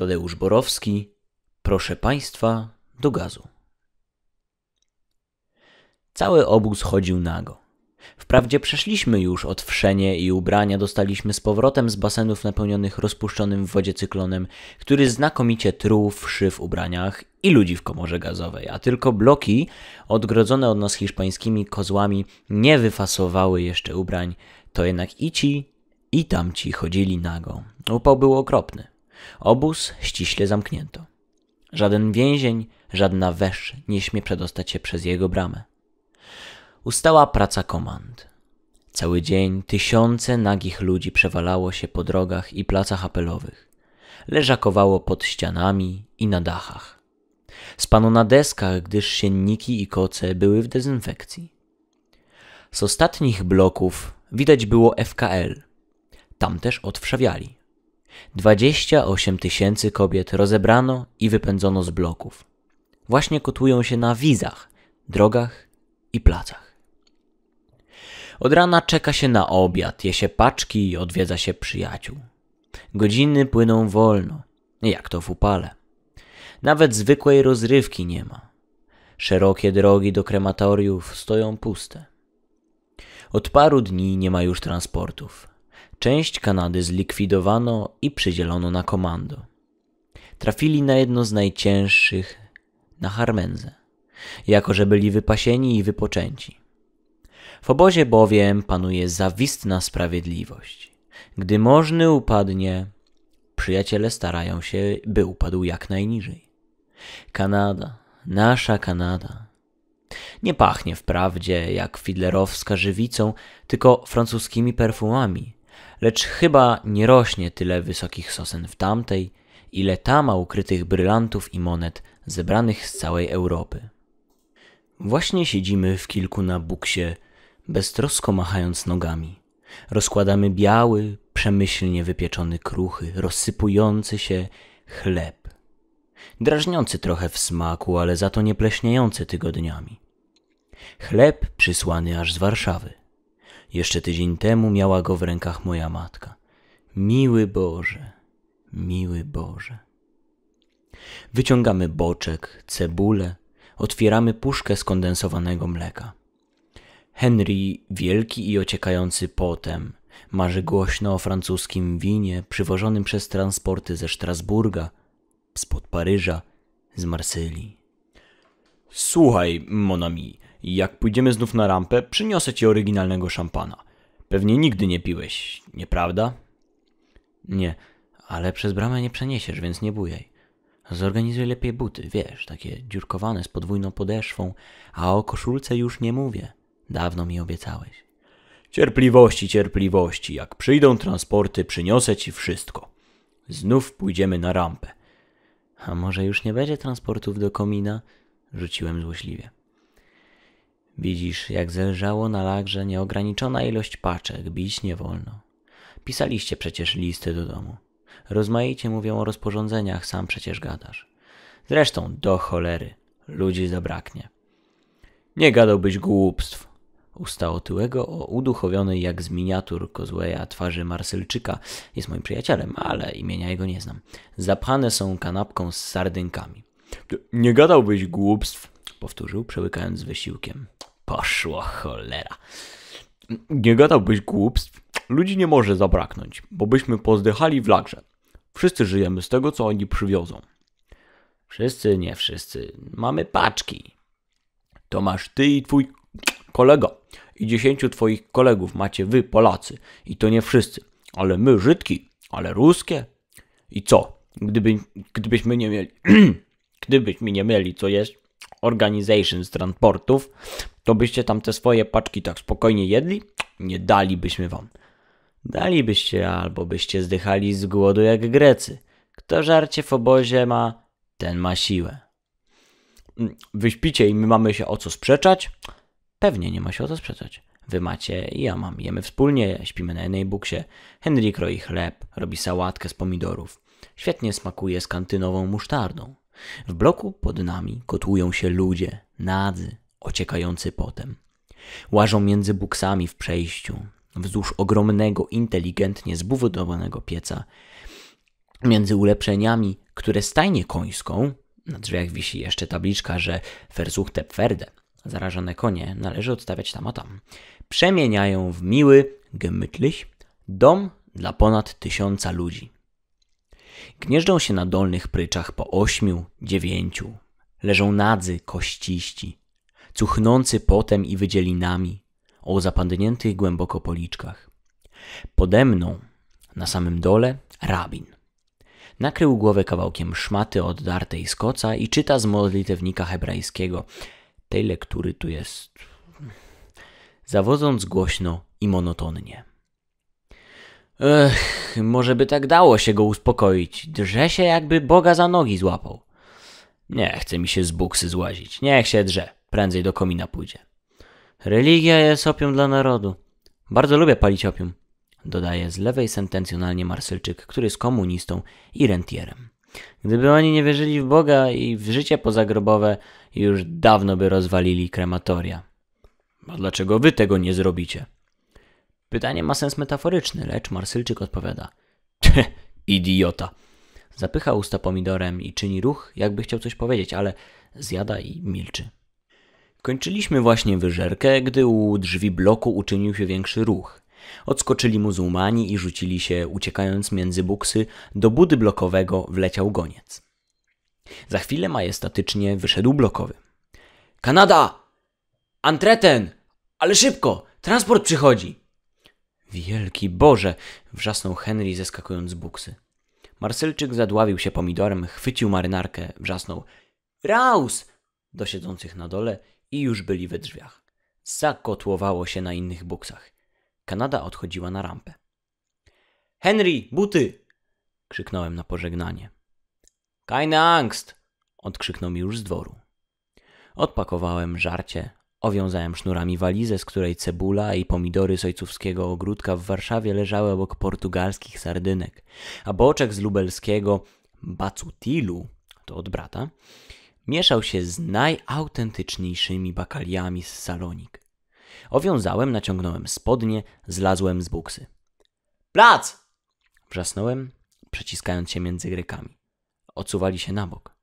Tadeusz Borowski, proszę Państwa, do gazu. Cały obóz chodził nago. Wprawdzie przeszliśmy już od wszenie i ubrania dostaliśmy z powrotem z basenów napełnionych rozpuszczonym w wodzie cyklonem, który znakomicie truł wszy w ubraniach i ludzi w komorze gazowej, a tylko bloki odgrodzone od nas hiszpańskimi kozłami nie wyfasowały jeszcze ubrań, to jednak i ci, i tamci chodzili nago. Upał był okropny. Obóz ściśle zamknięto. Żaden więzień, żadna wesz nie śmie przedostać się przez jego bramę. Ustała praca komand. Cały dzień tysiące nagich ludzi przewalało się po drogach i placach apelowych. Leżakowało pod ścianami i na dachach. Spano na deskach, gdyż sienniki i koce były w dezynfekcji. Z ostatnich bloków widać było FKL. Tam też odwszawiali. 28 tysięcy kobiet rozebrano i wypędzono z bloków. Właśnie kotują się na wizach, drogach i placach. Od rana czeka się na obiad, je się paczki i odwiedza się przyjaciół. Godziny płyną wolno, jak to w upale. Nawet zwykłej rozrywki nie ma. Szerokie drogi do krematoriów stoją puste. Od paru dni nie ma już transportów. Część Kanady zlikwidowano i przydzielono na komando. Trafili na jedno z najcięższych, na Harmenze, jako że byli wypasieni i wypoczęci. W obozie bowiem panuje zawistna sprawiedliwość. Gdy możny upadnie, przyjaciele starają się, by upadł jak najniżej. Kanada, nasza Kanada. Nie pachnie wprawdzie jak fidlerowska żywicą, tylko francuskimi perfumami, lecz chyba nie rośnie tyle wysokich sosen w tamtej, ile ta ma ukrytych brylantów i monet zebranych z całej Europy. Właśnie siedzimy w kilku na buksie, beztrosko machając nogami. Rozkładamy biały, przemyślnie wypieczony kruchy, rozsypujący się chleb. Drażniący trochę w smaku, ale za to nie pleśniejący tygodniami. Chleb przysłany aż z Warszawy. Jeszcze tydzień temu miała go w rękach moja matka. Miły Boże, miły Boże. Wyciągamy boczek, cebulę, otwieramy puszkę skondensowanego mleka. Henry, wielki i ociekający potem, marzy głośno o francuskim winie przywożonym przez transporty ze Strasburga, spod Paryża, z Marsylii. Słuchaj, Monami, i jak pójdziemy znów na rampę, przyniosę ci oryginalnego szampana. Pewnie nigdy nie piłeś, nieprawda? Nie, ale przez bramę nie przeniesiesz, więc nie bujaj. Zorganizuj lepiej buty, wiesz, takie dziurkowane z podwójną podeszwą, a o koszulce już nie mówię. Dawno mi obiecałeś. Cierpliwości, cierpliwości. Jak przyjdą transporty, przyniosę ci wszystko. Znów pójdziemy na rampę. A może już nie będzie transportów do komina? Rzuciłem złośliwie. Widzisz, jak zelżało na lagrze nieograniczona ilość paczek, bić nie wolno. Pisaliście przecież listy do domu. Rozmaicie mówią o rozporządzeniach, sam przecież gadasz. Zresztą do cholery, ludzi zabraknie. Nie gadałbyś głupstw. Ustało tyłego o uduchowionej jak z miniatur Kozłeja twarzy Marsylczyka. Jest moim przyjacielem, ale imienia jego nie znam. Zapchane są kanapką z sardynkami. Nie gadałbyś głupstw powtórzył, przełykając z wysiłkiem. Poszło cholera. Nie gadałbyś głupstw. Ludzi nie może zabraknąć, bo byśmy pozdychali w lagrze. Wszyscy żyjemy z tego, co oni przywiozą. Wszyscy, nie wszyscy. Mamy paczki. To masz ty i twój kolego. I dziesięciu twoich kolegów macie wy, Polacy. I to nie wszyscy. Ale my, Żydki. Ale ruskie. I co? Gdyby, gdybyśmy nie mieli... gdybyśmy nie mieli, co jest? Organizations Transportów, to byście tam te swoje paczki tak spokojnie jedli? Nie dalibyśmy wam. Dalibyście albo byście zdychali z głodu jak Grecy. Kto żarcie w obozie ma, ten ma siłę. Mm, Wyśpicie i my mamy się o co sprzeczać? Pewnie nie ma się o co sprzeczać. Wy macie, i ja mam, jemy wspólnie, śpimy na jednej buksie. Henryk roi chleb, robi sałatkę z pomidorów. Świetnie smakuje z kantynową musztardą. W bloku pod nami kotłują się ludzie, nadzy, ociekający potem. Łażą między buksami w przejściu, wzdłuż ogromnego, inteligentnie zbudowanego pieca, między ulepszeniami, które stajnie końską, na drzwiach wisi jeszcze tabliczka, że versuchte Pferde, zarażone konie, należy odstawiać tam a tam, przemieniają w miły, gemytlich, dom dla ponad tysiąca ludzi. Gnieżdżą się na dolnych pryczach po ośmiu, dziewięciu. Leżą nadzy, kościści, cuchnący potem i wydzielinami o zapadniętych głęboko policzkach. Pode mną, na samym dole, rabin. Nakrył głowę kawałkiem szmaty oddartej z koca i czyta z modlitewnika hebrajskiego. Tej lektury tu jest hmm, zawodząc głośno i monotonnie. Ech, może by tak dało się go uspokoić. Drze się, jakby Boga za nogi złapał. Nie chce mi się z buksy złazić. Niech się drze. Prędzej do komina pójdzie. Religia jest opium dla narodu. Bardzo lubię palić opium. Dodaje z lewej sentencjonalnie Marsylczyk, który jest komunistą i rentierem. Gdyby oni nie wierzyli w Boga i w życie pozagrobowe, już dawno by rozwalili krematoria. A dlaczego wy tego nie zrobicie? Pytanie ma sens metaforyczny, lecz Marsylczyk odpowiada. Ty, idiota! Zapycha usta pomidorem i czyni ruch, jakby chciał coś powiedzieć, ale zjada i milczy. Kończyliśmy właśnie wyżerkę, gdy u drzwi bloku uczynił się większy ruch. Odskoczyli muzułmani i rzucili się, uciekając między buksy, do budy blokowego wleciał goniec. Za chwilę majestatycznie wyszedł blokowy. Kanada! Antreten! Ale szybko! Transport przychodzi! Wielki Boże! wrzasnął Henry, zeskakując z buksy. Marsylczyk zadławił się pomidorem, chwycił marynarkę, wrzasnął Raus! do siedzących na dole i już byli we drzwiach. Zakotłowało się na innych buksach. Kanada odchodziła na rampę. Henry, buty! krzyknąłem na pożegnanie. Keine Angst! odkrzyknął mi już z dworu. Odpakowałem żarcie, Owiązałem sznurami walizę, z której cebula i pomidory z ojcowskiego ogródka w Warszawie leżały obok portugalskich sardynek, a boczek z lubelskiego bacutilu, to od brata, mieszał się z najautentyczniejszymi bakaliami z salonik. Owiązałem, naciągnąłem spodnie, zlazłem z buksy. Plac! Wrzasnąłem, przeciskając się między grykami. Odsuwali się na bok.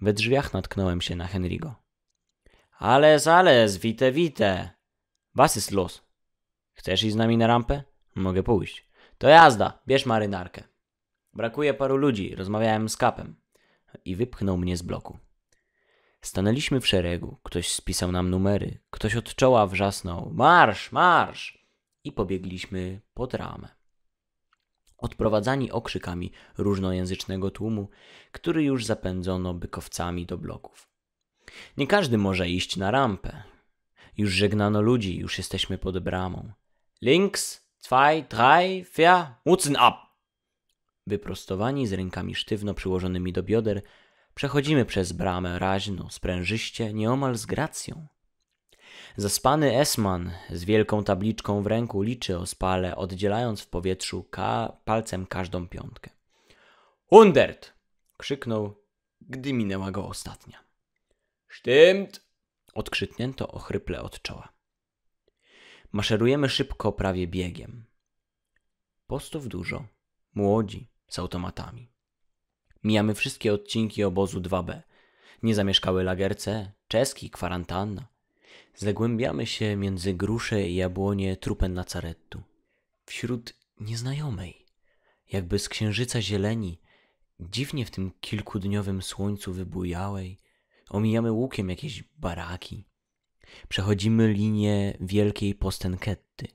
We drzwiach natknąłem się na Henrygo. Ales, ales, wite, wite. Was ist los. Chcesz iść z nami na rampę? Mogę pójść. To jazda, bierz marynarkę. Brakuje paru ludzi, rozmawiałem z kapem. I wypchnął mnie z bloku. Stanęliśmy w szeregu, ktoś spisał nam numery, ktoś od czoła wrzasnął marsz, marsz! I pobiegliśmy pod ramę. Odprowadzani okrzykami różnojęzycznego tłumu, który już zapędzono bykowcami do bloków. Nie każdy może iść na rampę. Już żegnano ludzi, już jesteśmy pod bramą. Links, zwei, drei, vier, Mutzen ab! Wyprostowani z rękami sztywno przyłożonymi do bioder, przechodzimy przez bramę raźno, sprężyście, nieomal z gracją. Zaspany Esman z wielką tabliczką w ręku liczy o spale, oddzielając w powietrzu ka palcem każdą piątkę. Hundert! krzyknął, gdy minęła go ostatnia. Stimmt! Odkrzyknięto ochryple od czoła. Maszerujemy szybko, prawie biegiem. Postów dużo, młodzi, z automatami. Mijamy wszystkie odcinki obozu 2B. Niezamieszkały lager C, czeski, kwarantanna. Zagłębiamy się między grusze i jabłonie trupem Nazarettu. Wśród nieznajomej, jakby z księżyca zieleni, dziwnie w tym kilkudniowym słońcu wybujałej, omijamy łukiem jakieś baraki, przechodzimy linię wielkiej postenkety,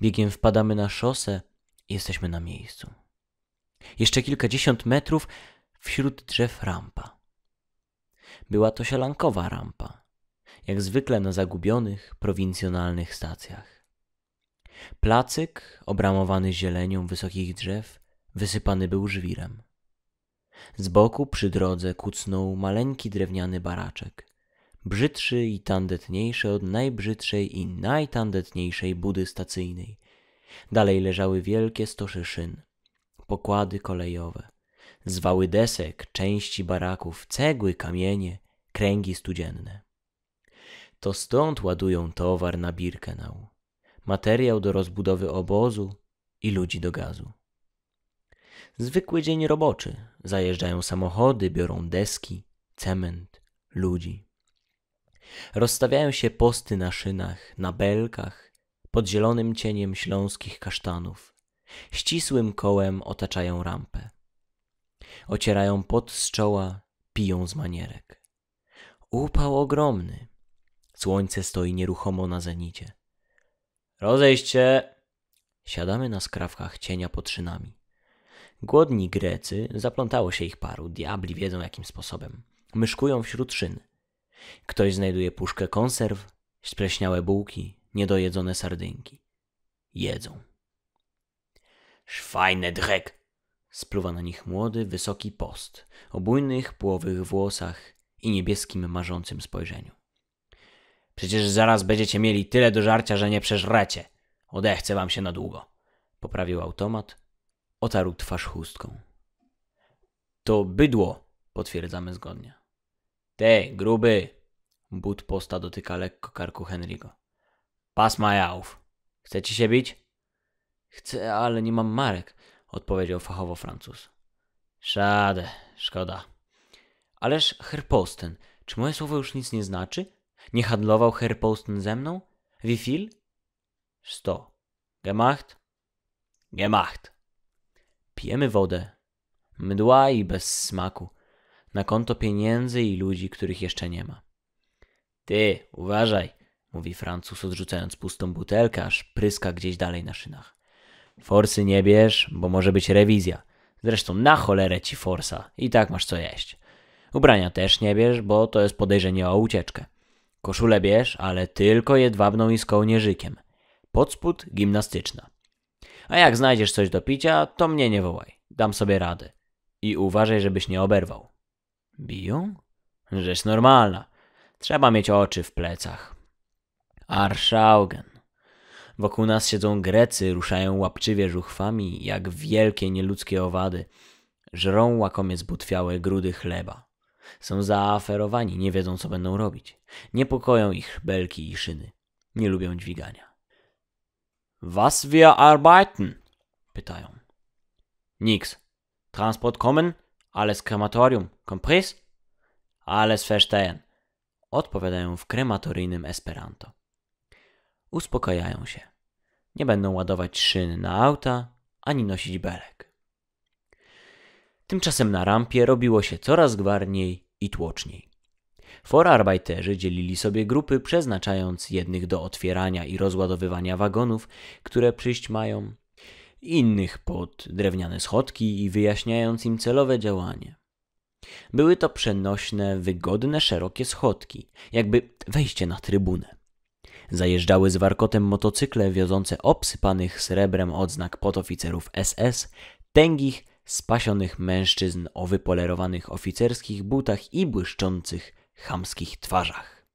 Biegiem wpadamy na szosę i jesteśmy na miejscu. Jeszcze kilkadziesiąt metrów wśród drzew rampa. Była to sielankowa rampa, jak zwykle na zagubionych, prowincjonalnych stacjach. Placyk, obramowany zielenią wysokich drzew, wysypany był żwirem. Z boku przy drodze kucnął maleńki drewniany baraczek, brzydszy i tandetniejszy od najbrzydszej i najtandetniejszej budy stacyjnej. Dalej leżały wielkie stosze szyn, pokłady kolejowe, zwały desek, części baraków, cegły, kamienie, kręgi studzienne. To stąd ładują towar na Birkenau, materiał do rozbudowy obozu i ludzi do gazu. Zwykły dzień roboczy. Zajeżdżają samochody, biorą deski, cement, ludzi. Rozstawiają się posty na szynach, na belkach, pod zielonym cieniem śląskich kasztanów. Ścisłym kołem otaczają rampę. Ocierają pot z czoła, piją z manierek. Upał ogromny. Słońce stoi nieruchomo na zenicie. Rozejście! Siadamy na skrawkach cienia pod szynami. Głodni Grecy, zaplątało się ich paru, diabli wiedzą jakim sposobem. Myszkują wśród szyn. Ktoś znajduje puszkę konserw, spleśniałe bułki, niedojedzone sardynki. Jedzą. Szwajne drek! Spluwa na nich młody, wysoki post, o bujnych, płowych włosach i niebieskim, marzącym spojrzeniu. Przecież zaraz będziecie mieli tyle do żarcia, że nie przeżrecie. Odechce wam się na długo. Poprawił automat, Otarł twarz chustką. To bydło, potwierdzamy zgodnie. Te gruby! But posta dotyka lekko karku Henry'ego. Pas majałów. Chcecie Chce ci się bić? Chcę, ale nie mam marek, odpowiedział fachowo Francuz. Szade, szkoda. Ależ Herposten, czy moje słowo już nic nie znaczy? Nie handlował Herposten ze mną? Wie viel? Sto. Gemacht? Gemacht. Pijemy wodę. Mdła i bez smaku. Na konto pieniędzy i ludzi, których jeszcze nie ma. Ty, uważaj, mówi Francuz, odrzucając pustą butelkę, aż pryska gdzieś dalej na szynach. Forsy nie bierz, bo może być rewizja. Zresztą na cholerę ci forsa, i tak masz co jeść. Ubrania też nie bierz, bo to jest podejrzenie o ucieczkę. Koszulę bierz, ale tylko jedwabną i z kołnierzykiem. Podspód gimnastyczna. A jak znajdziesz coś do picia, to mnie nie wołaj. Dam sobie radę. I uważaj, żebyś nie oberwał. Biją? Rzecz normalna. Trzeba mieć oczy w plecach. Arszaugen. Wokół nas siedzą Grecy, ruszają łapczywie żuchwami, jak wielkie nieludzkie owady. Żrą łakomie zbutwiałe grudy chleba. Są zaaferowani, nie wiedzą co będą robić. Niepokoją ich belki i szyny. Nie lubią dźwigania. Was wir arbeiten? Pytają. Nix. Transport kommen, alles krematorium. Kompris? Alles verstehen. Odpowiadają w krematoryjnym Esperanto. Uspokajają się. Nie będą ładować szyn na auta, ani nosić belek. Tymczasem na rampie robiło się coraz gwarniej i tłoczniej. Forarbeiterzy dzielili sobie grupy, przeznaczając jednych do otwierania i rozładowywania wagonów, które przyjść mają, innych pod drewniane schodki i wyjaśniając im celowe działanie. Były to przenośne, wygodne, szerokie schodki, jakby wejście na trybunę. Zajeżdżały z warkotem motocykle wiozące obsypanych srebrem odznak podoficerów SS, tęgich, spasionych mężczyzn o wypolerowanych oficerskich butach i błyszczących chamskich twarzach.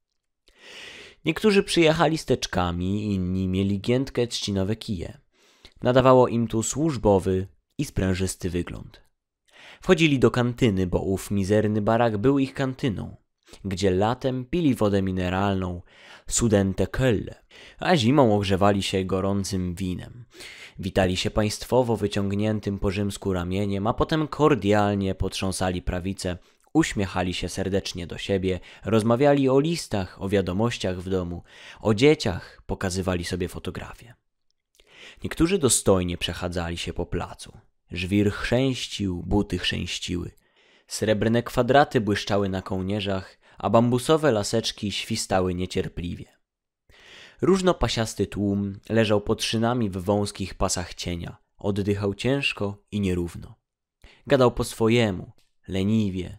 Niektórzy przyjechali steczkami, inni mieli giętkę trzcinowe kije. Nadawało im tu służbowy i sprężysty wygląd. Wchodzili do kantyny, bo ów mizerny barak był ich kantyną, gdzie latem pili wodę mineralną Sudente Kölle, a zimą ogrzewali się gorącym winem. Witali się państwowo wyciągniętym po rzymsku ramieniem, a potem kordialnie potrząsali prawicę Uśmiechali się serdecznie do siebie, rozmawiali o listach, o wiadomościach w domu, o dzieciach, pokazywali sobie fotografie. Niektórzy dostojnie przechadzali się po placu. Żwir chrzęścił, buty chrzęściły. Srebrne kwadraty błyszczały na kołnierzach, a bambusowe laseczki świstały niecierpliwie. Różnopasiasty tłum leżał pod szynami w wąskich pasach cienia, oddychał ciężko i nierówno. Gadał po swojemu, leniwie,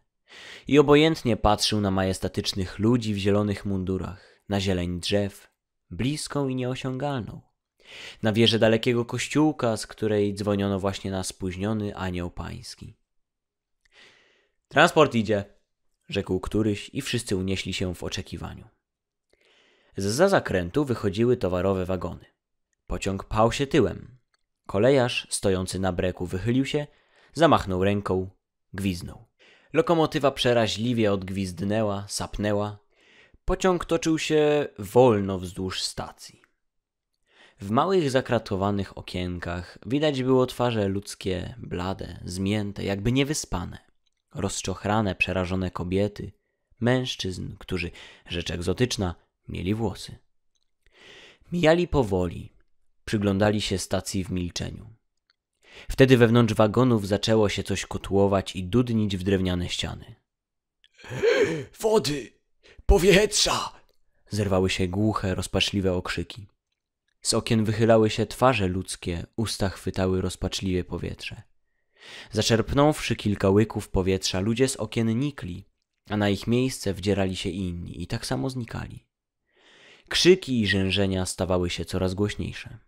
i obojętnie patrzył na majestatycznych ludzi w zielonych mundurach, na zieleń drzew, bliską i nieosiągalną. Na wieżę dalekiego kościółka, z której dzwoniono właśnie na spóźniony anioł pański. Transport idzie, rzekł któryś i wszyscy unieśli się w oczekiwaniu. Z za zakrętu wychodziły towarowe wagony. Pociąg pał się tyłem. Kolejarz, stojący na breku, wychylił się, zamachnął ręką, gwiznął. Lokomotywa przeraźliwie odgwizdnęła, sapnęła. Pociąg toczył się wolno wzdłuż stacji. W małych zakratowanych okienkach widać było twarze ludzkie, blade, zmięte, jakby niewyspane. Rozczochrane, przerażone kobiety, mężczyzn, którzy, rzecz egzotyczna, mieli włosy. Mijali powoli, przyglądali się stacji w milczeniu. Wtedy wewnątrz wagonów zaczęło się coś kotłować i dudnić w drewniane ściany. Wody! Powietrza! Zerwały się głuche, rozpaczliwe okrzyki. Z okien wychylały się twarze ludzkie, usta chwytały rozpaczliwie powietrze. Zaczerpnąwszy kilka łyków powietrza, ludzie z okien nikli, a na ich miejsce wdzierali się inni i tak samo znikali. Krzyki i rzężenia stawały się coraz głośniejsze.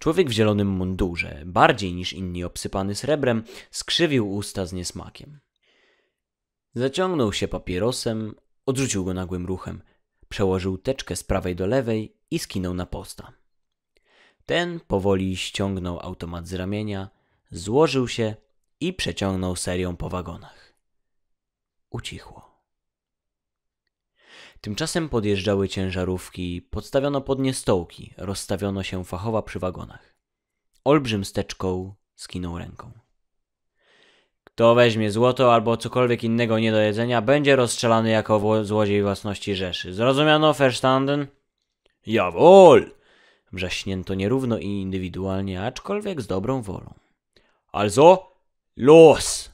Człowiek w zielonym mundurze, bardziej niż inni obsypany srebrem, skrzywił usta z niesmakiem. Zaciągnął się papierosem, odrzucił go nagłym ruchem, przełożył teczkę z prawej do lewej i skinął na posta. Ten powoli ściągnął automat z ramienia, złożył się i przeciągnął serią po wagonach. Ucichło. Tymczasem podjeżdżały ciężarówki, podstawiono pod nie stołki, rozstawiono się fachowa przy wagonach. Olbrzym steczką skinął ręką. Kto weźmie złoto albo cokolwiek innego nie do jedzenia, będzie rozstrzelany jako złodziej własności Rzeszy. Zrozumiano, Verstanden? Jawohl! Wrzaśnięto nierówno i indywidualnie, aczkolwiek z dobrą wolą. Also, los!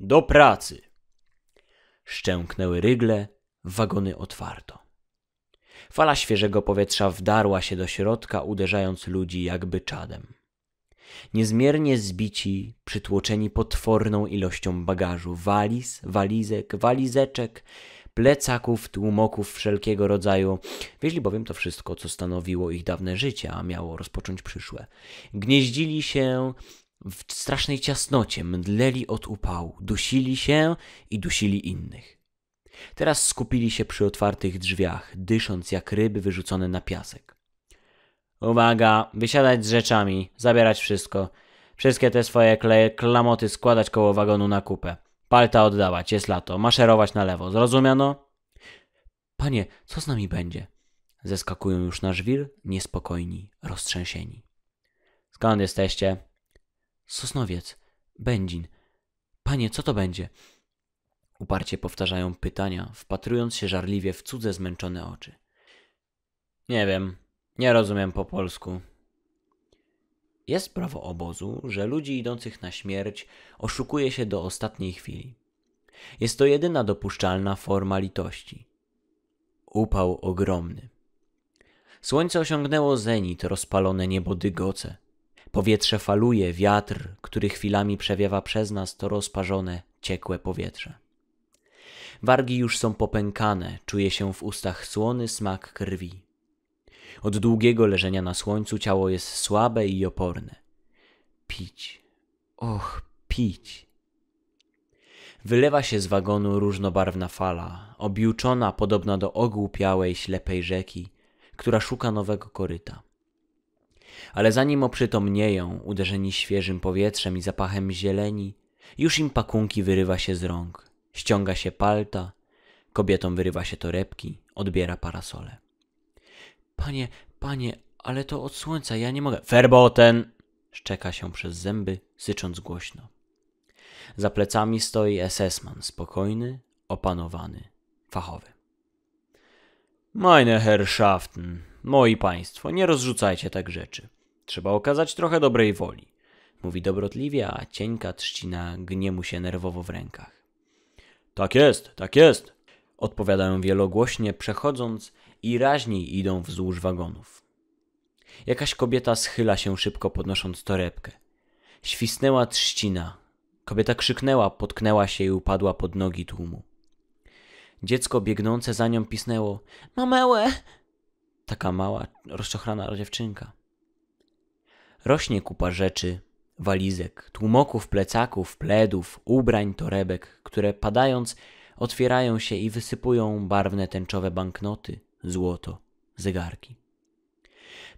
Do pracy! Szczęknęły rygle, wagony otwarto. Fala świeżego powietrza wdarła się do środka, uderzając ludzi jakby czadem. Niezmiernie zbici, przytłoczeni potworną ilością bagażu, waliz, walizek, walizeczek, plecaków, tłumoków wszelkiego rodzaju. Wieźli bowiem to wszystko, co stanowiło ich dawne życie, a miało rozpocząć przyszłe. Gnieździli się w strasznej ciasnocie, mdleli od upału, dusili się i dusili innych. Teraz skupili się przy otwartych drzwiach, dysząc jak ryby wyrzucone na piasek. Uwaga, wysiadać z rzeczami, zabierać wszystko. Wszystkie te swoje kleje, klamoty składać koło wagonu na kupę. Palta oddawać, jest lato, maszerować na lewo, zrozumiano? Panie, co z nami będzie? Zeskakują już na żwir, niespokojni, roztrzęsieni. Skąd jesteście? Sosnowiec, Będzin. Panie, co to będzie? Uparcie powtarzają pytania, wpatrując się żarliwie w cudze zmęczone oczy. Nie wiem, nie rozumiem po polsku. Jest prawo obozu, że ludzi idących na śmierć oszukuje się do ostatniej chwili. Jest to jedyna dopuszczalna forma litości. Upał ogromny. Słońce osiągnęło zenit, rozpalone niebo dygoce. Powietrze faluje, wiatr, który chwilami przewiewa przez nas to rozparzone, ciekłe powietrze. Wargi już są popękane, czuje się w ustach słony smak krwi. Od długiego leżenia na słońcu ciało jest słabe i oporne. Pić. Och, pić. Wylewa się z wagonu różnobarwna fala, objuczona podobna do ogłupiałej, ślepej rzeki, która szuka nowego koryta. Ale zanim oprzytomnieją, uderzeni świeżym powietrzem i zapachem zieleni, już im pakunki wyrywa się z rąk. Ściąga się palta, kobietom wyrywa się torebki, odbiera parasole. Panie, panie, ale to od słońca, ja nie mogę. Ferboten! Szczeka się przez zęby, sycząc głośno. Za plecami stoi SS-man, spokojny, opanowany, fachowy. Meine Herrschaften, moi państwo, nie rozrzucajcie tak rzeczy. Trzeba okazać trochę dobrej woli. Mówi dobrotliwie, a cieńka trzcina gnie mu się nerwowo w rękach. Tak jest, tak jest, odpowiadają wielogłośnie, przechodząc i raźniej idą wzdłuż wagonów. Jakaś kobieta schyla się szybko, podnosząc torebkę. Świsnęła trzcina. Kobieta krzyknęła, potknęła się i upadła pod nogi tłumu. Dziecko biegnące za nią pisnęło: Mamałe! Taka mała, rozczochrana dziewczynka. Rośnie kupa rzeczy, walizek, tłumoków, plecaków, pledów, ubrań, torebek, które padając otwierają się i wysypują barwne tęczowe banknoty, złoto, zegarki.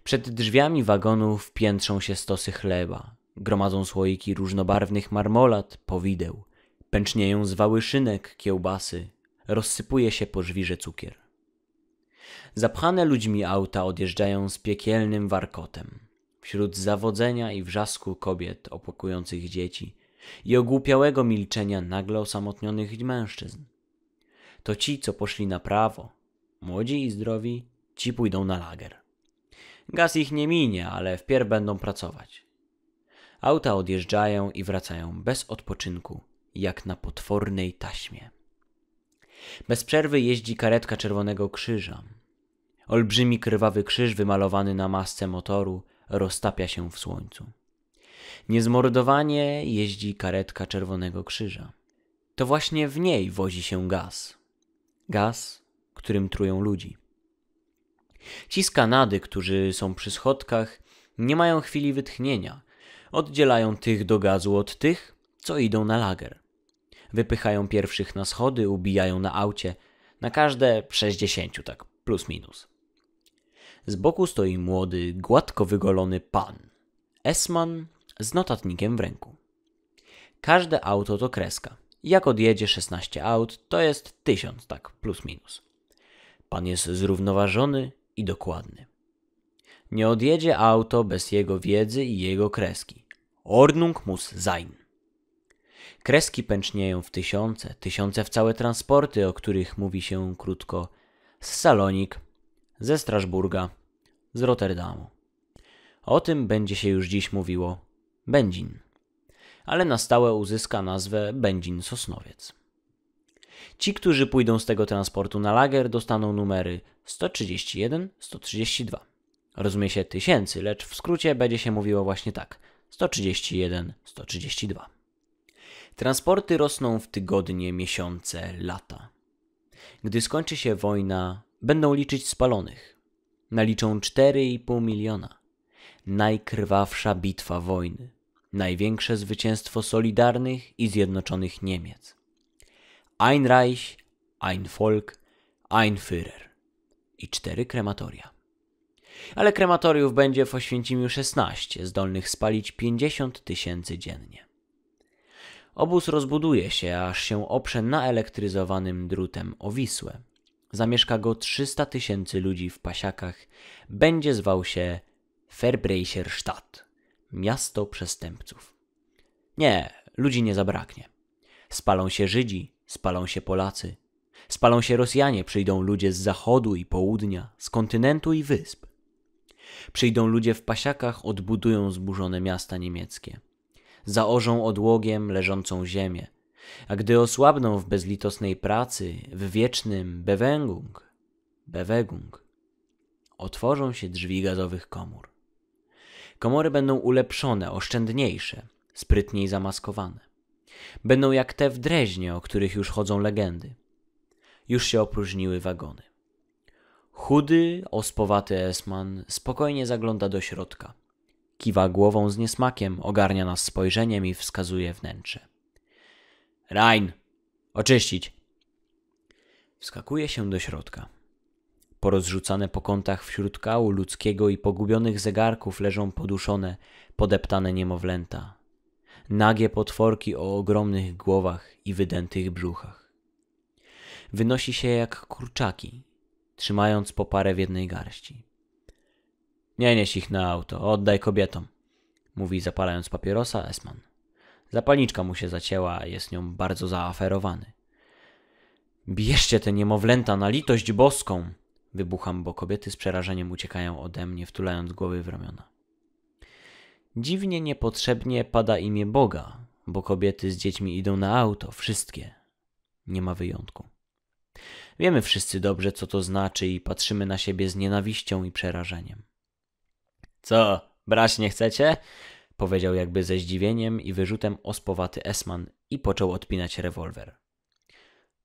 Przed drzwiami wagonów piętrzą się stosy chleba, gromadzą słoiki różnobarwnych marmolat, powideł, pęcznieją zwały szynek, kiełbasy, rozsypuje się po żwirze cukier. Zapchane ludźmi auta odjeżdżają z piekielnym warkotem wśród zawodzenia i wrzasku kobiet opłakujących dzieci i ogłupiałego milczenia nagle osamotnionych mężczyzn. To ci, co poszli na prawo, młodzi i zdrowi, ci pójdą na lager. Gaz ich nie minie, ale wpierw będą pracować. Auta odjeżdżają i wracają bez odpoczynku, jak na potwornej taśmie. Bez przerwy jeździ karetka Czerwonego Krzyża. Olbrzymi krwawy krzyż wymalowany na masce motoru – roztapia się w słońcu. Niezmordowanie jeździ karetka Czerwonego Krzyża. To właśnie w niej wozi się gaz. Gaz, którym trują ludzi. Ci skanady, którzy są przy schodkach, nie mają chwili wytchnienia. Oddzielają tych do gazu od tych, co idą na lager. Wypychają pierwszych na schody, ubijają na aucie, na każde 60, tak plus minus. Z boku stoi młody, gładko wygolony pan. Esman z notatnikiem w ręku. Każde auto to kreska. Jak odjedzie 16 aut, to jest 1000, tak, plus minus. Pan jest zrównoważony i dokładny. Nie odjedzie auto bez jego wiedzy i jego kreski. Ordnung muss sein. Kreski pęcznieją w tysiące, tysiące w całe transporty, o których mówi się krótko z Salonik, ze Strasburga, z Rotterdamu. O tym będzie się już dziś mówiło Będzin, ale na stałe uzyska nazwę Będzin Sosnowiec. Ci, którzy pójdą z tego transportu na lager, dostaną numery 131, 132. Rozumie się tysięcy, lecz w skrócie będzie się mówiło właśnie tak: 131, 132. Transporty rosną w tygodnie, miesiące, lata. Gdy skończy się wojna, będą liczyć spalonych naliczą 4,5 miliona. Najkrwawsza bitwa wojny, największe zwycięstwo Solidarnych i Zjednoczonych Niemiec. Ein Reich, ein Volk, ein Führer i cztery krematoria. Ale krematoriów będzie w Oświęcimiu 16, zdolnych spalić 50 tysięcy dziennie. Obóz rozbuduje się, aż się oprze naelektryzowanym drutem o Wisłę, Zamieszka go 300 tysięcy ludzi w pasiakach. Będzie zwał się Verbrecherstadt. Miasto przestępców. Nie, ludzi nie zabraknie. Spalą się Żydzi, spalą się Polacy, spalą się Rosjanie, przyjdą ludzie z zachodu i południa, z kontynentu i wysp. Przyjdą ludzie w pasiakach, odbudują zburzone miasta niemieckie. Zaorzą odłogiem leżącą ziemię, a gdy osłabną w bezlitosnej pracy, w wiecznym bewęgung, bewegung, otworzą się drzwi gazowych komór. Komory będą ulepszone, oszczędniejsze, sprytniej zamaskowane. Będą jak te w Dreźnie, o których już chodzą legendy. Już się opróżniły wagony. Chudy, ospowaty Esman spokojnie zagląda do środka. Kiwa głową z niesmakiem, ogarnia nas spojrzeniem i wskazuje wnętrze. Rain, oczyścić. Wskakuje się do środka. Porozrzucane po kątach wśród kału ludzkiego i pogubionych zegarków leżą poduszone, podeptane niemowlęta. Nagie potworki o ogromnych głowach i wydętych brzuchach. Wynosi się jak kurczaki, trzymając po parę w jednej garści. Nie nieś ich na auto, oddaj kobietom, mówi zapalając papierosa Esman. Zapalniczka mu się zacięła, jest nią bardzo zaaferowany. Bierzcie te niemowlęta na litość boską! Wybucham, bo kobiety z przerażeniem uciekają ode mnie, wtulając głowy w ramiona. Dziwnie niepotrzebnie pada imię Boga, bo kobiety z dziećmi idą na auto, wszystkie. Nie ma wyjątku. Wiemy wszyscy dobrze, co to znaczy i patrzymy na siebie z nienawiścią i przerażeniem. Co, brać nie chcecie? powiedział jakby ze zdziwieniem i wyrzutem ospowaty Esman i począł odpinać rewolwer.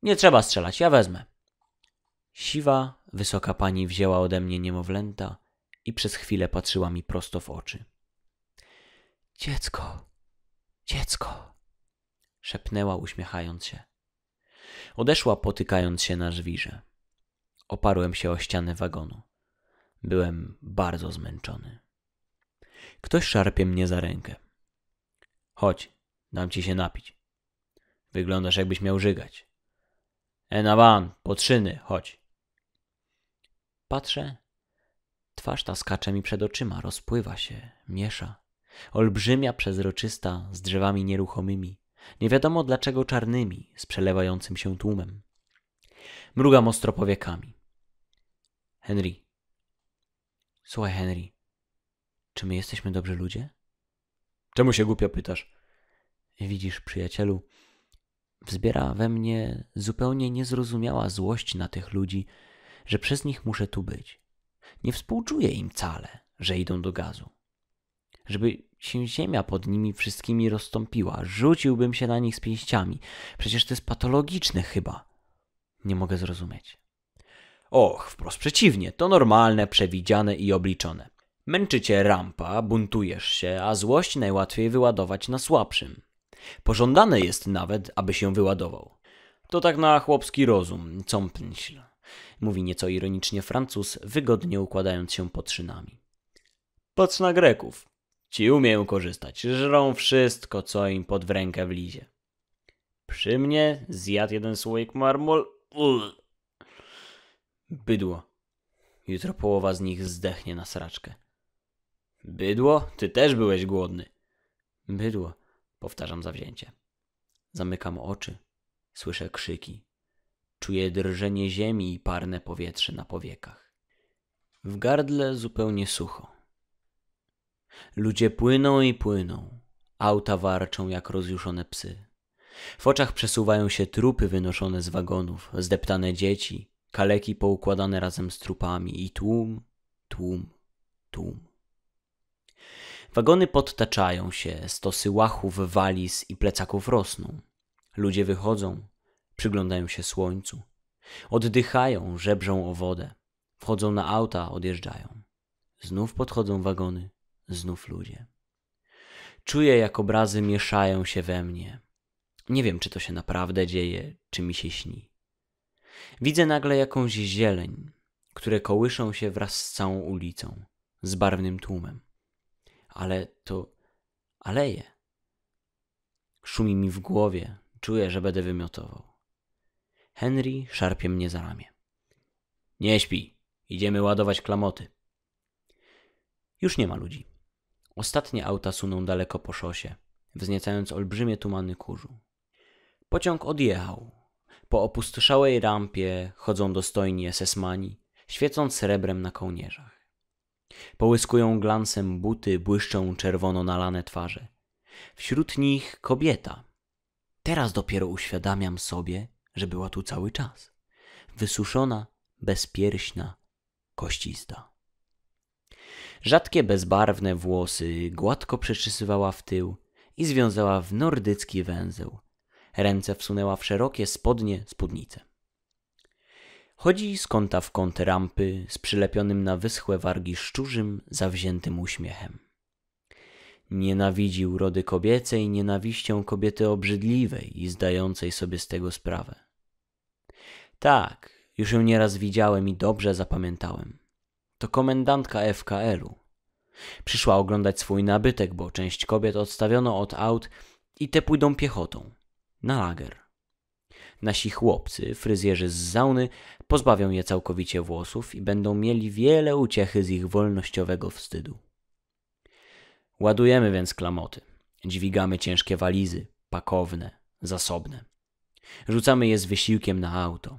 Nie trzeba strzelać, ja wezmę. Siwa, wysoka pani wzięła ode mnie niemowlęta i przez chwilę patrzyła mi prosto w oczy. Dziecko, dziecko, szepnęła uśmiechając się. Odeszła potykając się na żwirze. Oparłem się o ścianę wagonu. Byłem bardzo zmęczony. Ktoś szarpie mnie za rękę. Chodź, dam ci się napić. Wyglądasz, jakbyś miał żygać. Enawan, potrzyny, chodź. Patrzę. Twarz ta skacze mi przed oczyma, rozpływa się, miesza. Olbrzymia, przezroczysta, z drzewami nieruchomymi. Nie wiadomo dlaczego czarnymi, z przelewającym się tłumem. Mrugam ostro powiekami. Henry. Słuchaj, Henry. Czy my jesteśmy dobrzy ludzie? Czemu się głupio pytasz? Widzisz, przyjacielu, wzbiera we mnie zupełnie niezrozumiała złość na tych ludzi, że przez nich muszę tu być. Nie współczuję im wcale, że idą do gazu. Żeby się ziemia pod nimi wszystkimi rozstąpiła, rzuciłbym się na nich z pięściami. Przecież to jest patologiczne chyba. Nie mogę zrozumieć. Och, wprost przeciwnie, to normalne, przewidziane i obliczone. Męczycie rampa, buntujesz się, a złość najłatwiej wyładować na słabszym. Pożądane jest nawet, aby się wyładował. To tak na chłopski rozum, compnśl, mówi nieco ironicznie Francuz, wygodnie układając się pod szynami. Patrz na Greków. Ci umieją korzystać, żrą wszystko, co im pod rękę wlizie. Przy mnie zjadł jeden słoik marmol. Bydło. Jutro połowa z nich zdechnie na sraczkę. Bydło, ty też byłeś głodny. Bydło, powtarzam zawzięcie. Zamykam oczy, słyszę krzyki. Czuję drżenie ziemi i parne powietrze na powiekach. W gardle zupełnie sucho. Ludzie płyną i płyną. Auta warczą jak rozjuszone psy. W oczach przesuwają się trupy wynoszone z wagonów, zdeptane dzieci, kaleki poukładane razem z trupami i tłum, tłum, tłum. Wagony podtaczają się, stosy łachów, waliz i plecaków rosną. Ludzie wychodzą, przyglądają się słońcu. Oddychają, żebrzą o wodę. Wchodzą na auta, odjeżdżają. Znów podchodzą wagony, znów ludzie. Czuję, jak obrazy mieszają się we mnie. Nie wiem, czy to się naprawdę dzieje, czy mi się śni. Widzę nagle jakąś zieleń, które kołyszą się wraz z całą ulicą, z barwnym tłumem ale to aleje. Szumi mi w głowie, czuję, że będę wymiotował. Henry szarpie mnie za ramię. Nie śpi, idziemy ładować klamoty. Już nie ma ludzi. Ostatnie auta suną daleko po szosie, wzniecając olbrzymie tumany kurzu. Pociąg odjechał. Po opustoszałej rampie chodzą dostojni esesmani, świecąc srebrem na kołnierzach. Połyskują glancem buty, błyszczą czerwono nalane twarze. Wśród nich kobieta. Teraz dopiero uświadamiam sobie, że była tu cały czas. Wysuszona, bezpierśna, koścista. Rzadkie bezbarwne włosy gładko przeczysywała w tył i związała w nordycki węzeł. Ręce wsunęła w szerokie spodnie spódnice. Chodzi z kąta w kąt rampy z przylepionym na wyschłe wargi szczurzym, zawziętym uśmiechem. Nienawidzi urody kobiecej nienawiścią kobiety obrzydliwej i zdającej sobie z tego sprawę. Tak, już ją nieraz widziałem i dobrze zapamiętałem. To komendantka FKL-u. Przyszła oglądać swój nabytek, bo część kobiet odstawiono od aut i te pójdą piechotą. Na lager. Nasi chłopcy, fryzjerzy z zauny, pozbawią je całkowicie włosów i będą mieli wiele uciechy z ich wolnościowego wstydu. Ładujemy więc klamoty. Dźwigamy ciężkie walizy, pakowne, zasobne. Rzucamy je z wysiłkiem na auto.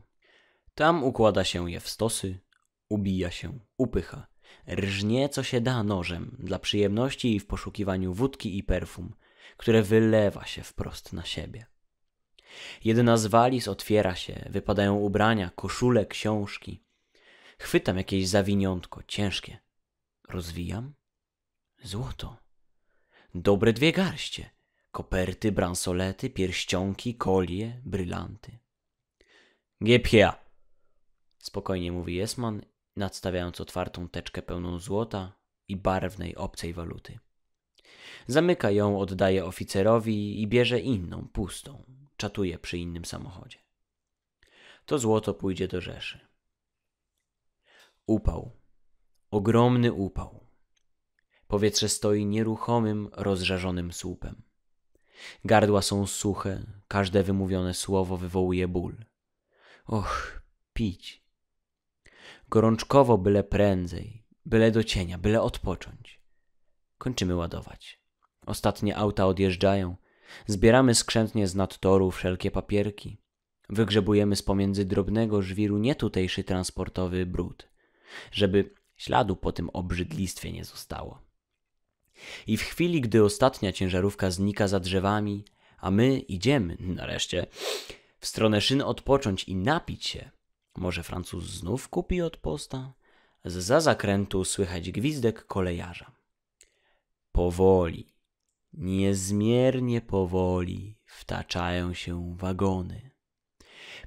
Tam układa się je w stosy, ubija się, upycha. Rżnie co się da nożem dla przyjemności i w poszukiwaniu wódki i perfum, które wylewa się wprost na siebie. Jedna z waliz otwiera się, wypadają ubrania, koszule, książki. Chwytam jakieś zawiniątko, ciężkie. Rozwijam. Złoto. Dobre dwie garście. Koperty, bransolety, pierścionki, kolie, brylanty. Giepchia! Spokojnie mówi Jesman, nadstawiając otwartą teczkę pełną złota i barwnej obcej waluty. Zamyka ją, oddaje oficerowi i bierze inną, pustą czatuje przy innym samochodzie. To złoto pójdzie do Rzeszy. Upał. Ogromny upał. Powietrze stoi nieruchomym, rozżarzonym słupem. Gardła są suche, każde wymówione słowo wywołuje ból. Och, pić. Gorączkowo byle prędzej, byle do cienia, byle odpocząć. Kończymy ładować. Ostatnie auta odjeżdżają, Zbieramy skrzętnie z nadtoru wszelkie papierki. Wygrzebujemy z pomiędzy drobnego żwiru nietutejszy transportowy brud, żeby śladu po tym obrzydlistwie nie zostało. I w chwili, gdy ostatnia ciężarówka znika za drzewami, a my idziemy, nareszcie, w stronę szyn odpocząć i napić się, może Francuz znów kupi od posta? Z za zakrętu słychać gwizdek kolejarza. Powoli, Niezmiernie powoli wtaczają się wagony.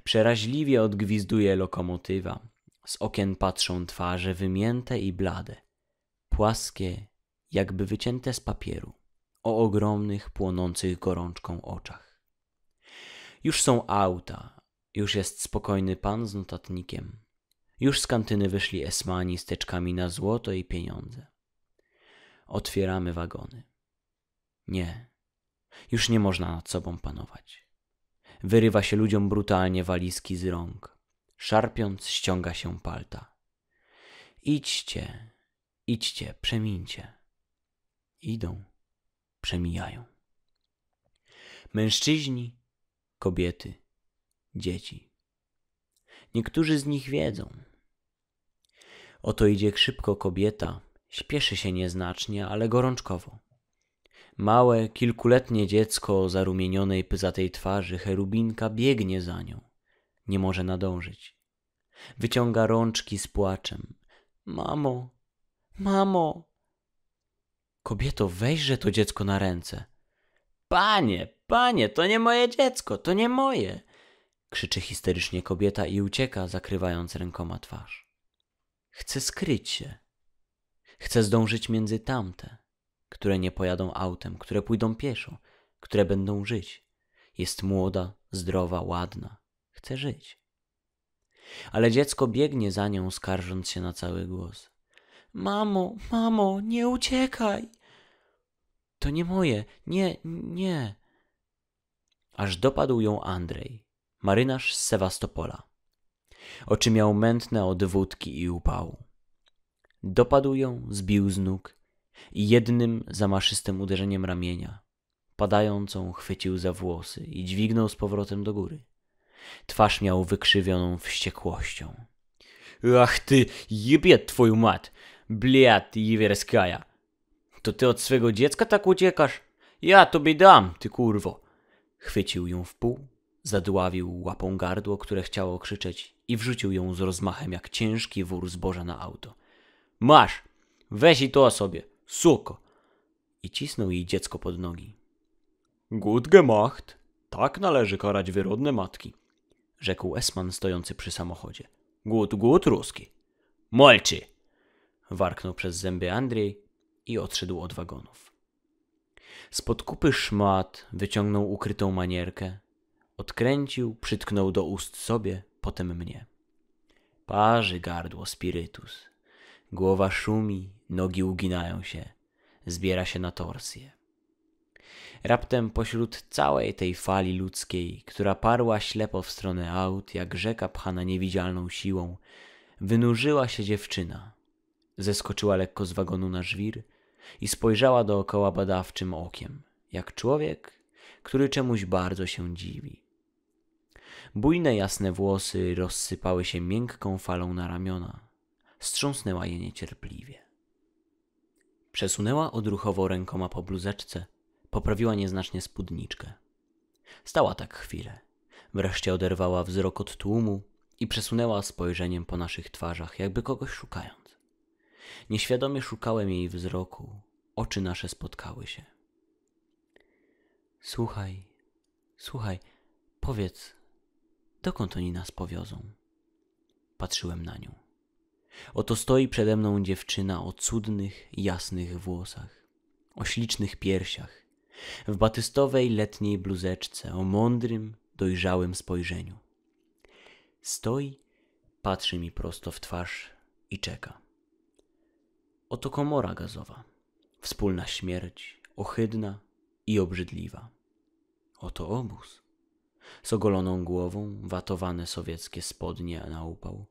Przeraźliwie odgwizduje lokomotywa. Z okien patrzą twarze wymięte i blade, płaskie, jakby wycięte z papieru, o ogromnych, płonących gorączką oczach. Już są auta, już jest spokojny pan z notatnikiem. Już z kantyny wyszli esmani z teczkami na złoto i pieniądze. Otwieramy wagony. Nie. Już nie można nad sobą panować. Wyrywa się ludziom brutalnie walizki z rąk. Szarpiąc, ściąga się palta. Idźcie, idźcie, przemińcie. Idą, przemijają. Mężczyźni, kobiety, dzieci. Niektórzy z nich wiedzą. Oto idzie szybko kobieta, śpieszy się nieznacznie, ale gorączkowo. Małe, kilkuletnie dziecko o zarumienionej, pyzatej twarzy cherubinka biegnie za nią. Nie może nadążyć. Wyciąga rączki z płaczem. Mamo, mamo! Kobieto, weźże to dziecko na ręce. Panie, panie, to nie moje dziecko, to nie moje! Krzyczy histerycznie kobieta i ucieka, zakrywając rękoma twarz. Chce skryć się. Chce zdążyć między tamte które nie pojadą autem, które pójdą pieszo, które będą żyć. Jest młoda, zdrowa, ładna. Chce żyć. Ale dziecko biegnie za nią, skarżąc się na cały głos. Mamo, mamo, nie uciekaj! To nie moje, nie, nie. Aż dopadł ją Andrzej, marynarz z Sewastopola. Oczy miał mętne od wódki i upału. Dopadł ją, zbił z nóg i jednym zamaszystym uderzeniem ramienia padającą chwycił za włosy i dźwignął z powrotem do góry. Twarz miał wykrzywioną wściekłością. Ach ty, jebie twoją mat! Bliat jewerskaja! To ty od swego dziecka tak uciekasz? Ja tobie dam, ty kurwo! Chwycił ją w pół, zadławił łapą gardło, które chciało krzyczeć i wrzucił ją z rozmachem jak ciężki wór zboża na auto. Masz! Weź i to sobie! suko! I cisnął jej dziecko pod nogi. Gut gemacht! Tak należy karać wyrodne matki, rzekł Esman stojący przy samochodzie. Gut, gut, ruski. Molczy! Warknął przez zęby Andrzej i odszedł od wagonów. Spod kupy szmat wyciągnął ukrytą manierkę, odkręcił, przytknął do ust sobie, potem mnie. Parzy gardło spirytus. Głowa szumi, nogi uginają się, zbiera się na torsję. Raptem pośród całej tej fali ludzkiej, która parła ślepo w stronę aut, jak rzeka pchana niewidzialną siłą, wynurzyła się dziewczyna. Zeskoczyła lekko z wagonu na żwir i spojrzała dookoła badawczym okiem, jak człowiek, który czemuś bardzo się dziwi. Bujne jasne włosy rozsypały się miękką falą na ramiona. Strząsnęła je niecierpliwie. Przesunęła odruchowo rękoma po bluzeczce, poprawiła nieznacznie spódniczkę. Stała tak chwilę. Wreszcie oderwała wzrok od tłumu i przesunęła spojrzeniem po naszych twarzach, jakby kogoś szukając. Nieświadomie szukałem jej wzroku, oczy nasze spotkały się. Słuchaj, słuchaj, powiedz, dokąd oni nas powiozą? Patrzyłem na nią. Oto stoi przede mną dziewczyna o cudnych, jasnych włosach, o ślicznych piersiach, w batystowej letniej bluzeczce, o mądrym, dojrzałym spojrzeniu. Stoi, patrzy mi prosto w twarz i czeka. Oto komora gazowa, wspólna śmierć, ohydna i obrzydliwa. Oto obóz. Z ogoloną głową, watowane sowieckie spodnie na upał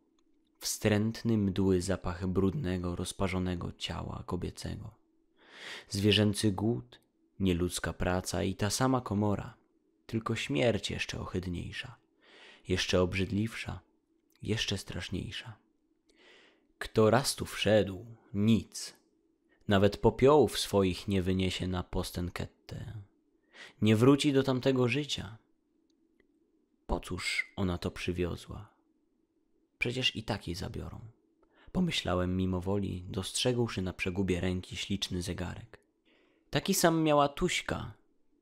wstrętny mdły zapach brudnego, rozparzonego ciała kobiecego. Zwierzęcy głód, nieludzka praca i ta sama komora, tylko śmierć jeszcze ohydniejsza, jeszcze obrzydliwsza, jeszcze straszniejsza. Kto raz tu wszedł, nic, nawet popiołów swoich nie wyniesie na postenkette, nie wróci do tamtego życia. Po cóż ona to przywiozła? Przecież i tak jej zabiorą. Pomyślałem mimowoli, dostrzegłszy na przegubie ręki śliczny zegarek. Taki sam miała Tuśka,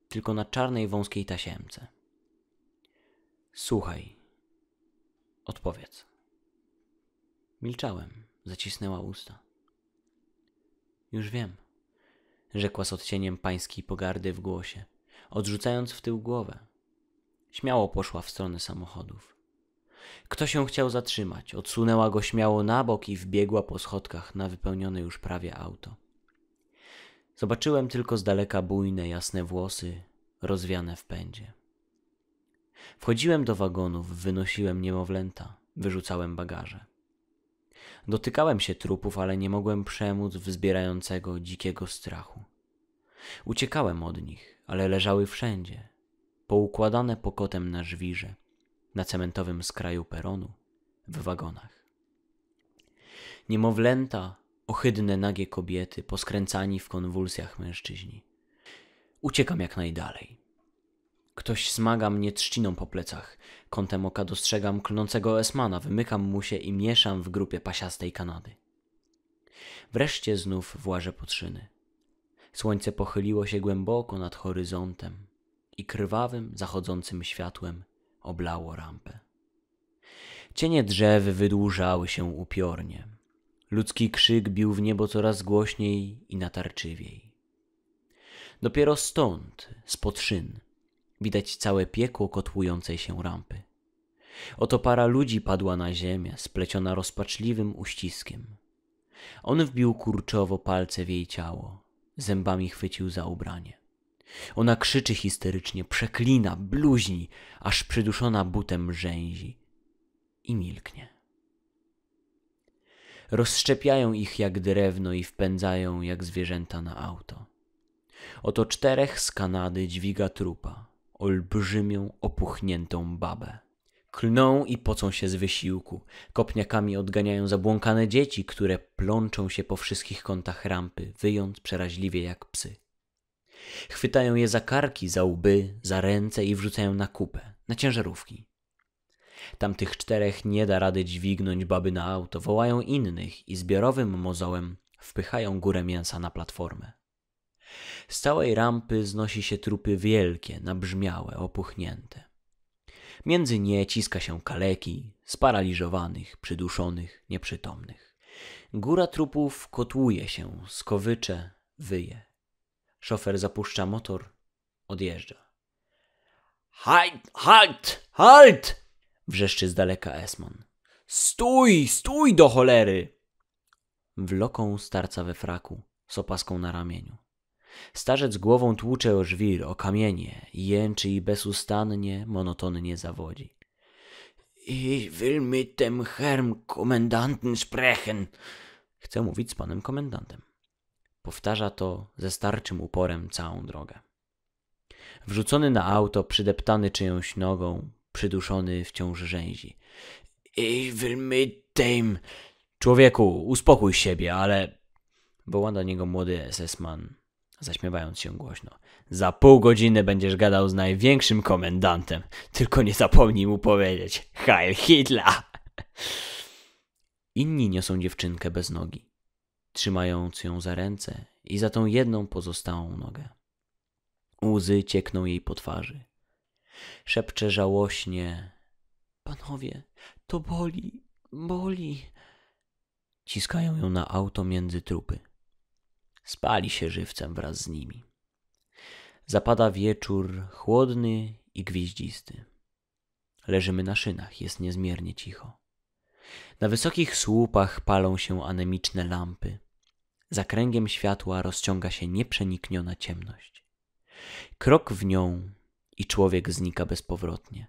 tylko na czarnej wąskiej tasiemce. Słuchaj, odpowiedz. Milczałem, zacisnęła usta. Już wiem, rzekła z odcieniem pańskiej pogardy w głosie, odrzucając w tył głowę. Śmiało poszła w stronę samochodów. Ktoś ją chciał zatrzymać, odsunęła go śmiało na bok i wbiegła po schodkach na wypełnione już prawie auto. Zobaczyłem tylko z daleka bujne, jasne włosy, rozwiane w pędzie. Wchodziłem do wagonów, wynosiłem niemowlęta, wyrzucałem bagaże. Dotykałem się trupów, ale nie mogłem przemóc wzbierającego dzikiego strachu. Uciekałem od nich, ale leżały wszędzie, poukładane pokotem na żwirze, na cementowym skraju peronu, w wagonach. Niemowlęta, ohydne nagie kobiety, poskręcani w konwulsjach mężczyźni. Uciekam jak najdalej. Ktoś smaga mnie trzciną po plecach. Kątem oka dostrzegam klnącego Esmana, wymykam mu się i mieszam w grupie pasiastej Kanady. Wreszcie znów włażę pod szyny. Słońce pochyliło się głęboko nad horyzontem i krwawym, zachodzącym światłem oblało rampę. Cienie drzew wydłużały się upiornie. Ludzki krzyk bił w niebo coraz głośniej i natarczywiej. Dopiero stąd, spod szyn, widać całe piekło kotłującej się rampy. Oto para ludzi padła na ziemię, spleciona rozpaczliwym uściskiem. On wbił kurczowo palce w jej ciało, zębami chwycił za ubranie. Ona krzyczy histerycznie, przeklina, bluźni, aż przyduszona butem rzęzi i milknie. Rozszczepiają ich jak drewno i wpędzają jak zwierzęta na auto. Oto czterech z Kanady dźwiga trupa, olbrzymią, opuchniętą babę. Klną i pocą się z wysiłku, kopniakami odganiają zabłąkane dzieci, które plączą się po wszystkich kątach rampy, wyjąc przeraźliwie jak psy. Chwytają je za karki, za łby, za ręce i wrzucają na kupę, na ciężarówki. Tamtych czterech nie da rady dźwignąć baby na auto, wołają innych i zbiorowym mozołem wpychają górę mięsa na platformę. Z całej rampy znosi się trupy wielkie, nabrzmiałe, opuchnięte. Między nie ciska się kaleki, sparaliżowanych, przyduszonych, nieprzytomnych. Góra trupów kotłuje się, skowycze, wyje. Szofer zapuszcza motor, odjeżdża. Halt, halt, halt! wrzeszczy z daleka Esmon. Stój, stój do cholery! Wloką starca we fraku, z opaską na ramieniu. Starzec głową tłucze o żwir, o kamienie, jęczy i bezustannie, monotonnie zawodzi. Ich will mit dem Herrn Kommandanten sprechen. Chcę mówić z panem komendantem. Powtarza to ze starczym uporem całą drogę. Wrzucony na auto, przydeptany czyjąś nogą, przyduszony wciąż rzęzi. Ich will Człowieku, uspokój siebie, ale... Woła do niego młody SS-man, zaśmiewając się głośno. Za pół godziny będziesz gadał z największym komendantem. Tylko nie zapomnij mu powiedzieć. Heil Hitler! Inni niosą dziewczynkę bez nogi trzymając ją za ręce i za tą jedną pozostałą nogę. Łzy ciekną jej po twarzy. Szepcze żałośnie: Panowie, to boli, boli. Ciskają ją na auto między trupy. Spali się żywcem wraz z nimi. Zapada wieczór chłodny i gwieździsty. Leżymy na szynach, jest niezmiernie cicho. Na wysokich słupach palą się anemiczne lampy. Za kręgiem światła rozciąga się nieprzenikniona ciemność. Krok w nią i człowiek znika bezpowrotnie.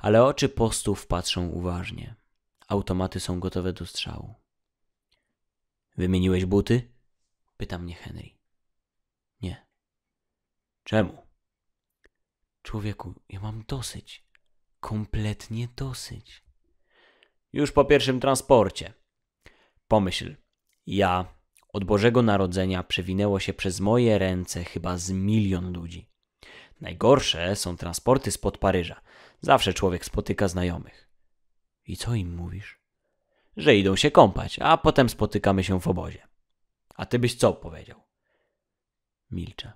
Ale oczy postów patrzą uważnie. Automaty są gotowe do strzału. Wymieniłeś buty? Pyta mnie Henry. Nie. Czemu? Człowieku, ja mam dosyć. Kompletnie dosyć. Już po pierwszym transporcie. Pomyśl, ja od Bożego Narodzenia przewinęło się przez moje ręce chyba z milion ludzi. Najgorsze są transporty spod Paryża. Zawsze człowiek spotyka znajomych. I co im mówisz? Że idą się kąpać, a potem spotykamy się w obozie. A ty byś co powiedział? Milczę.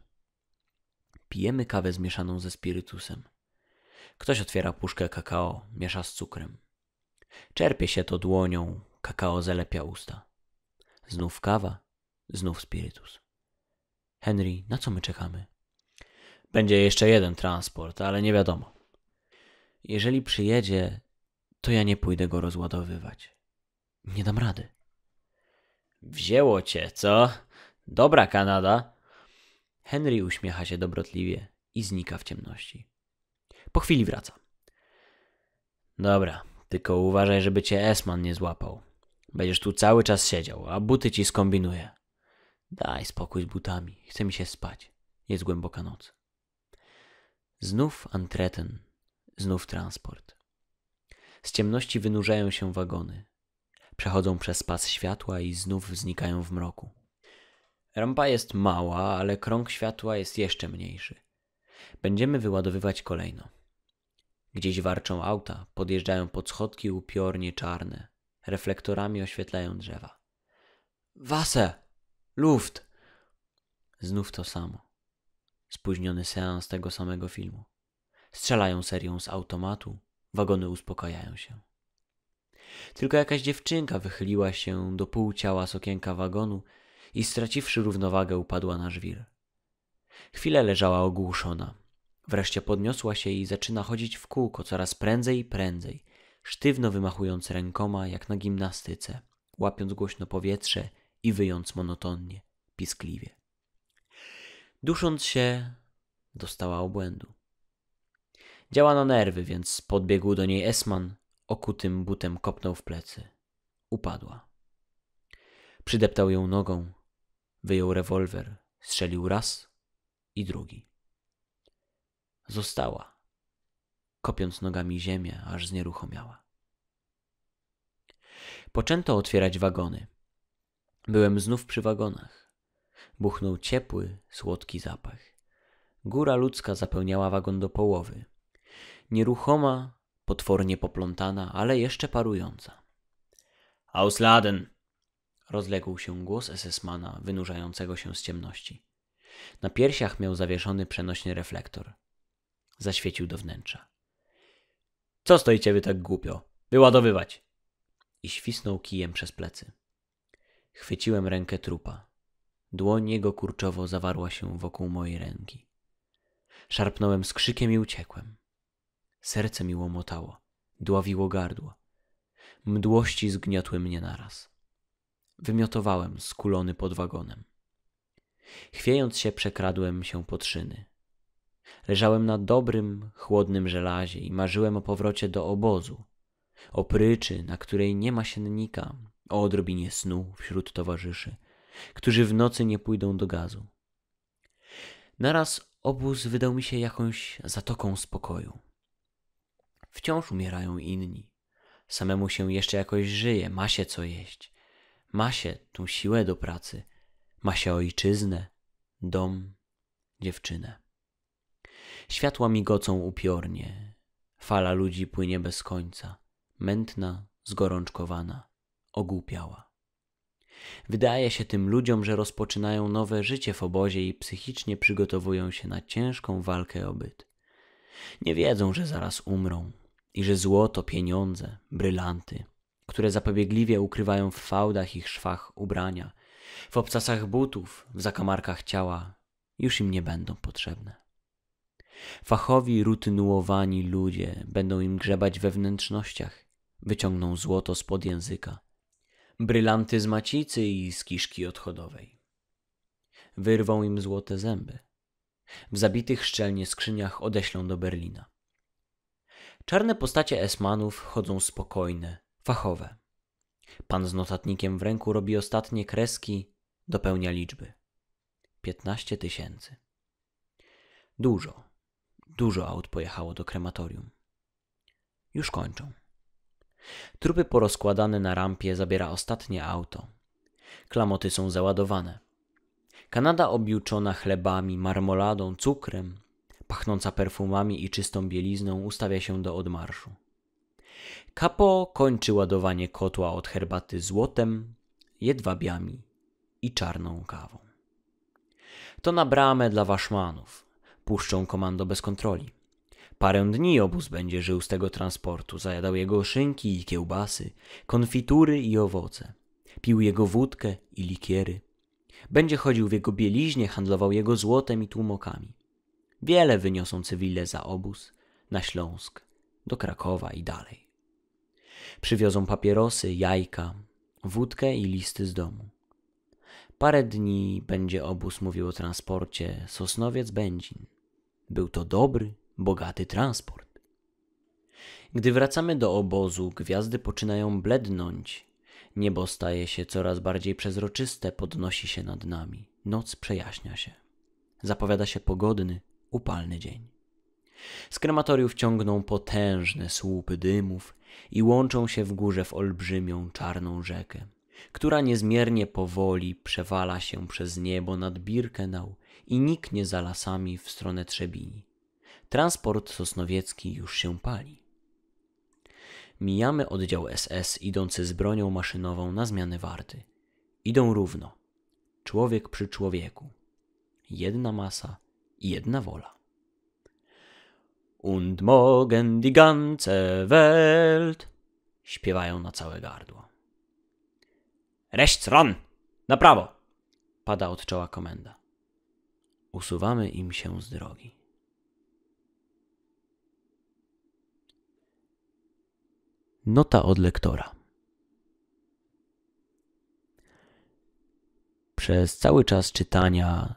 Pijemy kawę zmieszaną ze spirytusem. Ktoś otwiera puszkę kakao, miesza z cukrem. Czerpie się to dłonią, kakao zalepia usta. Znów kawa, Znów spirytus. Henry, na co my czekamy? Będzie jeszcze jeden transport, ale nie wiadomo. Jeżeli przyjedzie, to ja nie pójdę go rozładowywać. Nie dam rady. Wzięło cię, co? Dobra Kanada. Henry uśmiecha się dobrotliwie i znika w ciemności. Po chwili wraca. Dobra, tylko uważaj, żeby cię Esman nie złapał. Będziesz tu cały czas siedział, a buty ci skombinuje. Daj spokój z butami, chce mi się spać. Jest głęboka noc. Znów antreten, znów transport. Z ciemności wynurzają się wagony. Przechodzą przez pas światła i znów znikają w mroku. Rampa jest mała, ale krąg światła jest jeszcze mniejszy. Będziemy wyładowywać kolejno. Gdzieś warczą auta, podjeżdżają pod schodki upiornie czarne, reflektorami oświetlają drzewa. Wase! Luft! Znów to samo. Spóźniony seans tego samego filmu. Strzelają serią z automatu, wagony uspokajają się. Tylko jakaś dziewczynka wychyliła się do pół ciała z okienka wagonu i straciwszy równowagę upadła na żwir. Chwilę leżała ogłuszona. Wreszcie podniosła się i zaczyna chodzić w kółko coraz prędzej i prędzej, sztywno wymachując rękoma jak na gimnastyce, łapiąc głośno powietrze i wyjąc monotonnie, piskliwie. Dusząc się, dostała obłędu. Działa na nerwy, więc podbiegł do niej Esman, okutym butem kopnął w plecy. Upadła. Przydeptał ją nogą, wyjął rewolwer, strzelił raz i drugi. Została, kopiąc nogami ziemię, aż znieruchomiała. Poczęto otwierać wagony. Byłem znów przy wagonach. Buchnął ciepły, słodki zapach. Góra ludzka zapełniała wagon do połowy. Nieruchoma, potwornie poplątana, ale jeszcze parująca. Ausladen! Rozległ się głos esesmana wynurzającego się z ciemności. Na piersiach miał zawieszony przenośny reflektor. Zaświecił do wnętrza. Co stoicie wy tak głupio? Wyładowywać! I świsnął kijem przez plecy. Chwyciłem rękę trupa. Dłoń jego kurczowo zawarła się wokół mojej ręki. Szarpnąłem z krzykiem i uciekłem. Serce mi łomotało, dławiło gardło. Mdłości zgniotły mnie naraz. Wymiotowałem, skulony pod wagonem. Chwiejąc się, przekradłem się pod szyny. Leżałem na dobrym, chłodnym żelazie i marzyłem o powrocie do obozu, o pryczy, na której nie ma siennika, o odrobinie snu wśród towarzyszy, którzy w nocy nie pójdą do gazu. Naraz obóz wydał mi się jakąś zatoką spokoju. Wciąż umierają inni. Samemu się jeszcze jakoś żyje, ma się co jeść. Ma się tą siłę do pracy, ma się ojczyznę, dom, dziewczynę. Światła migocą upiornie, fala ludzi płynie bez końca, mętna, zgorączkowana ogłupiała. Wydaje się tym ludziom, że rozpoczynają nowe życie w obozie i psychicznie przygotowują się na ciężką walkę o byt. Nie wiedzą, że zaraz umrą i że złoto, pieniądze, brylanty, które zapobiegliwie ukrywają w fałdach ich szwach ubrania, w obcasach butów, w zakamarkach ciała, już im nie będą potrzebne. Fachowi, rutynuowani ludzie będą im grzebać we wnętrznościach, wyciągną złoto spod języka, brylanty z macicy i z kiszki odchodowej. Wyrwą im złote zęby. W zabitych szczelnie skrzyniach odeślą do Berlina. Czarne postacie esmanów chodzą spokojne, fachowe. Pan z notatnikiem w ręku robi ostatnie kreski, dopełnia liczby. Piętnaście tysięcy. Dużo, dużo aut pojechało do krematorium. Już kończą. Trupy porozkładane na rampie zabiera ostatnie auto. Klamoty są załadowane. Kanada objuczona chlebami, marmoladą, cukrem, pachnąca perfumami i czystą bielizną, ustawia się do odmarszu. Kapo kończy ładowanie kotła od herbaty złotem, jedwabiami i czarną kawą. To na bramę dla waszmanów. Puszczą komando bez kontroli. Parę dni obóz będzie żył z tego transportu, zajadał jego szynki i kiełbasy, konfitury i owoce. Pił jego wódkę i likiery. Będzie chodził w jego bieliźnie, handlował jego złotem i tłumokami. Wiele wyniosą cywile za obóz, na Śląsk, do Krakowa i dalej. Przywiozą papierosy, jajka, wódkę i listy z domu. Parę dni będzie obóz mówił o transporcie Sosnowiec-Będzin. Był to dobry, bogaty transport. Gdy wracamy do obozu, gwiazdy poczynają blednąć. Niebo staje się coraz bardziej przezroczyste, podnosi się nad nami. Noc przejaśnia się. Zapowiada się pogodny, upalny dzień. Z krematoriów ciągną potężne słupy dymów i łączą się w górze w olbrzymią czarną rzekę, która niezmiernie powoli przewala się przez niebo nad Birkenau i niknie za lasami w stronę Trzebini. Transport sosnowiecki już się pali. Mijamy oddział SS idący z bronią maszynową na zmiany warty. Idą równo. Człowiek przy człowieku. Jedna masa i jedna wola. Und morgen die ganze Welt śpiewają na całe gardło. Rechts ran! Na prawo! Pada od czoła komenda. Usuwamy im się z drogi. Nota od lektora. Przez cały czas czytania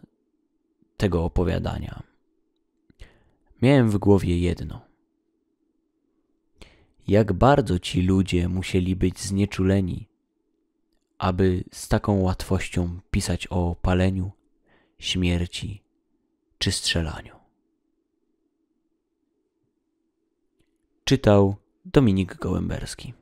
tego opowiadania miałem w głowie jedno. Jak bardzo ci ludzie musieli być znieczuleni, aby z taką łatwością pisać o paleniu, śmierci czy strzelaniu. Czytał Dominik Gołęberski.